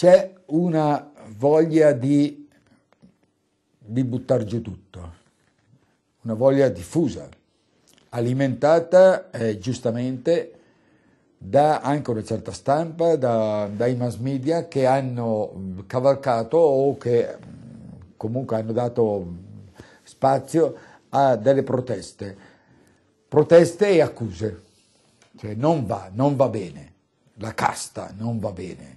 c'è una voglia di, di buttare giù tutto, una voglia diffusa, alimentata eh, giustamente da anche una certa stampa, da, dai mass media che hanno cavalcato o che mm, comunque hanno dato mm, spazio a delle proteste, proteste e accuse, cioè non va, non va bene, la casta non va bene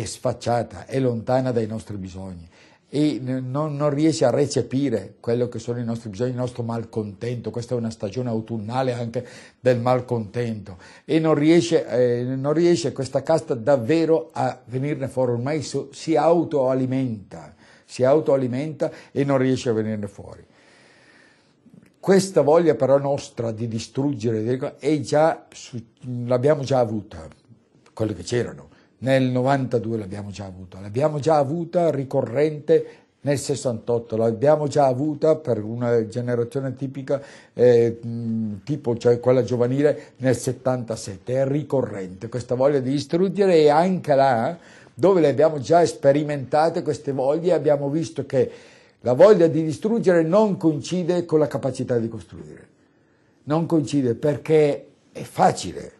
è sfacciata, è lontana dai nostri bisogni e non, non, riesce a recepire quello che sono i nostri bisogni, il nostro malcontento, questa è una stagione autunnale anche del malcontento e non riesce, eh, non riesce questa casta davvero a venirne fuori, ormai so, si autoalimenta, si autoalimenta e non riesce a venirne fuori. Questa voglia però nostra di distruggere, l'abbiamo già avuta, quelle che c'erano nel 92 l'abbiamo già avuta, l'abbiamo già avuta ricorrente nel 68, l'abbiamo già avuta per una generazione tipica, eh, tipo cioè quella giovanile, nel 77, è ricorrente questa voglia di distruggere e anche là dove le abbiamo già sperimentate queste voglie abbiamo visto che la voglia di distruggere non coincide con la capacità di costruire, non coincide perché è facile,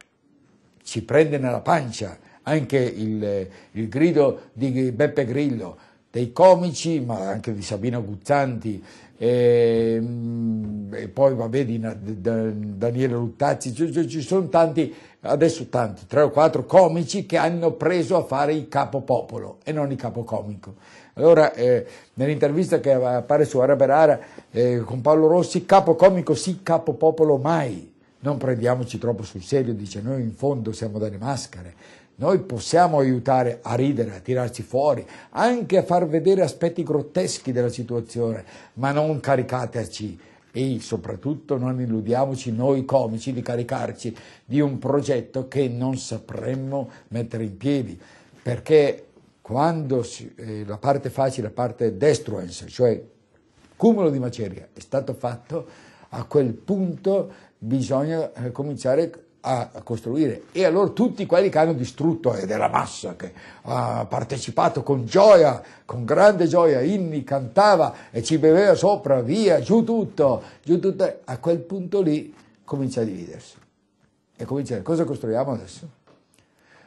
ci prende nella pancia anche il, il grido di Beppe Grillo, dei comici, ma anche di Sabino Guzzanti, e, ehm, e poi vabbè di, di, di Daniele Luttazzi, ci, ci, sono tanti, adesso tanti, tre o quattro comici che hanno preso a fare il capo popolo e non il capocomico. Allora, eh, nell'intervista che appare su Araberara eh, con Paolo Rossi, capocomico sì, capo popolo mai. Non prendiamoci troppo sul serio, dice noi in fondo siamo delle maschere, noi possiamo aiutare a ridere, a tirarci fuori, anche a far vedere aspetti grotteschi della situazione, ma non caricateci e soprattutto non illudiamoci noi comici di caricarci di un progetto che non sapremmo mettere in piedi, perché quando eh, la parte facile, la parte destruence, cioè cumulo di macerie, è stato fatto, a quel punto bisogna eh, cominciare a, costruire e allora tutti quelli che hanno distrutto ed è la massa che ha partecipato con gioia, con grande gioia, inni cantava e ci beveva sopra, via, giù tutto, giù tutto, a quel punto lì comincia a dividersi e comincia a dire cosa costruiamo adesso?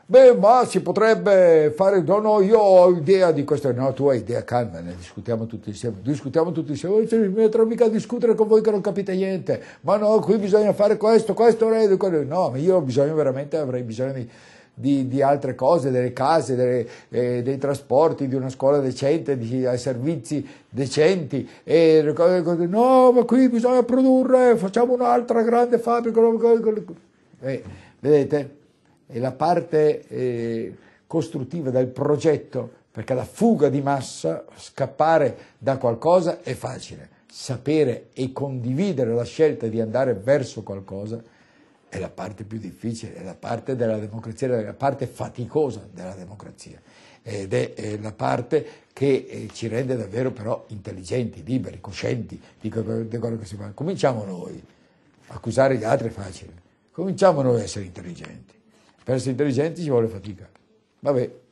Beh, ma si potrebbe fare, no, no, io ho idea di questo, no, tu hai idea, calma, ne discutiamo tutti insieme, discutiamo tutti insieme, non mi metterò mica a discutere con voi che non capite niente, ma no, qui bisogna fare questo, questo, quello, no, ma io ho bisogno veramente, avrei bisogno di, di, di altre cose, delle case, delle, eh, dei trasporti, di una scuola decente, di servizi decenti, e no, ma qui bisogna produrre, facciamo un'altra grande fabbrica, eh, vedete? è la parte eh, costruttiva del progetto, perché la fuga di massa, scappare da qualcosa è facile, sapere e condividere la scelta di andare verso qualcosa è la parte più difficile, è la parte della democrazia, è la parte faticosa della democrazia ed è, è eh, la parte che eh, ci rende davvero però intelligenti, liberi, coscienti di, di quello che si fa. Cominciamo noi, accusare gli altri è facile, cominciamo noi a essere intelligenti. Per essere intelligenti ci vuole fatica. Vabbè.